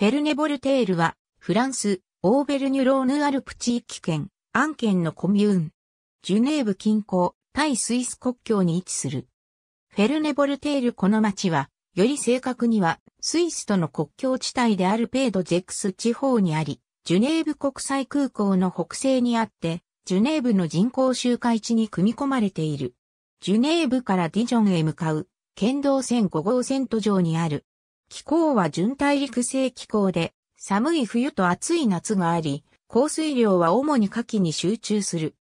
フェルネボルテールは、フランス、オーベルニュローヌアルプ地域圏、アン県のコミューン。ジュネーブ近郊、対スイス国境に位置する。フェルネボルテールこの町は、より正確には、スイスとの国境地帯であるペードジェクス地方にあり、ジュネーブ国際空港の北西にあって、ジュネーブの人口集会地に組み込まれている。ジュネーブからディジョンへ向かう、県道線5号線途上にある、気候は準大陸性気候で、寒い冬と暑い夏があり、降水量は主に夏季に集中する。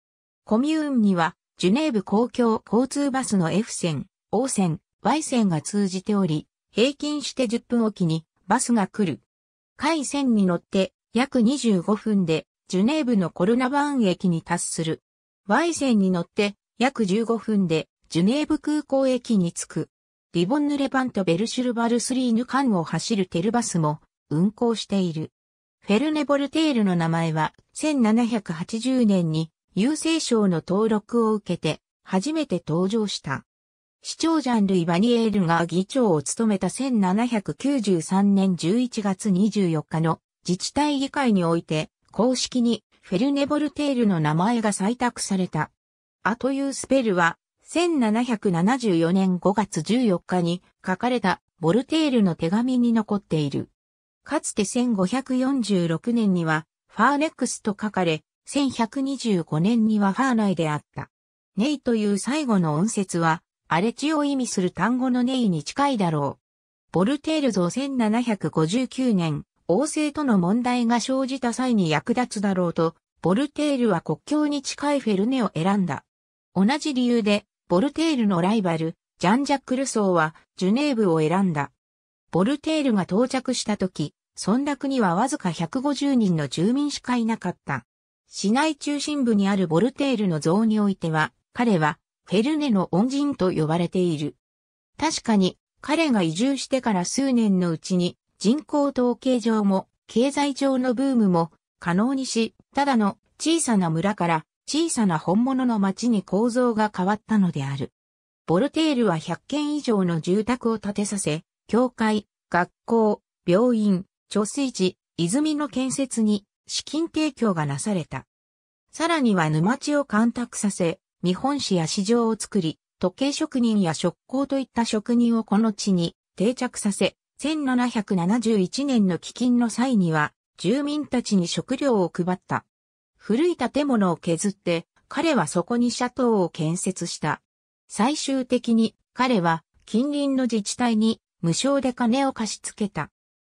コミューンには、ジュネーブ公共交通バスの F 線、O 線、Y 線が通じており、平均して10分おきにバスが来る。海線に乗って約25分でジュネーブのコルナバーン駅に達する。Y 線に乗って約15分でジュネーブ空港駅に着く。リボンヌレバンとベルシュルバルスリーヌ間を走るテルバスも運行している。フェルネボルテールの名前は1780年に郵政省の登録を受けて初めて登場した。市長ジャンル・イバニエールが議長を務めた1793年11月24日の自治体議会において公式にフェルネボルテールの名前が採択された。あというスペルは1774年5月14日に書かれたボルテールの手紙に残っている。かつて1546年にはファーネックスと書かれ、1125年にはファーナイであった。ネイという最後の音節は、荒れ地を意味する単語のネイに近いだろう。ボルテール像1759年、王政との問題が生じた際に役立つだろうと、ボルテールは国境に近いフェルネを選んだ。同じ理由で、ボルテールのライバル、ジャン・ジャック・ルソーは、ジュネーブを選んだ。ボルテールが到着した時、村落にはわずか150人の住民しかいなかった。市内中心部にあるボルテールの像においては、彼は、フェルネの恩人と呼ばれている。確かに、彼が移住してから数年のうちに、人口統計上も、経済上のブームも、可能にし、ただの小さな村から小さな本物の町に構造が変わったのである。ボルテールは100軒以上の住宅を建てさせ、教会、学校、病院、貯水池、泉の建設に資金提供がなされた。さらには沼地を干拓させ、日本史や市場を作り、時計職人や職工といった職人をこの地に定着させ、1771年の基金の際には、住民たちに食料を配った。古い建物を削って、彼はそこにシャトーを建設した。最終的に彼は近隣の自治体に無償で金を貸し付けた。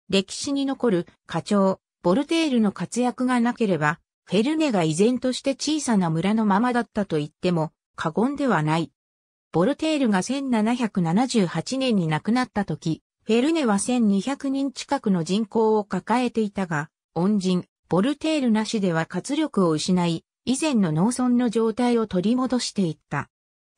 歴史に残る課長、ボルテールの活躍がなければ、フェルネが依然として小さな村のままだったと言っても過言ではない。ボルテールが1778年に亡くなった時、フェルネは1200人近くの人口を抱えていたが、恩人、ボルテールなしでは活力を失い、以前の農村の状態を取り戻していった。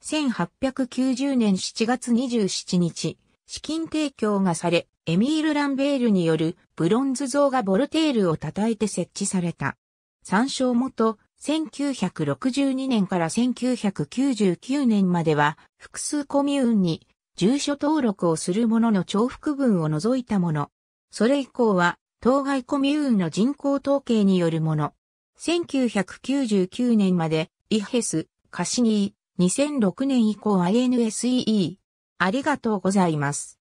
1890年7月27日、資金提供がされ、エミール・ランベールによるブロンズ像がボルテールを叩いて設置された。参照元、1962年から1999年までは、複数コミューンに住所登録をするものの重複分を除いたもの。それ以降は、当該コミューンの人口統計によるもの。1999年まで、イヘス、カシニー、2006年以降 INSEE。ありがとうございます。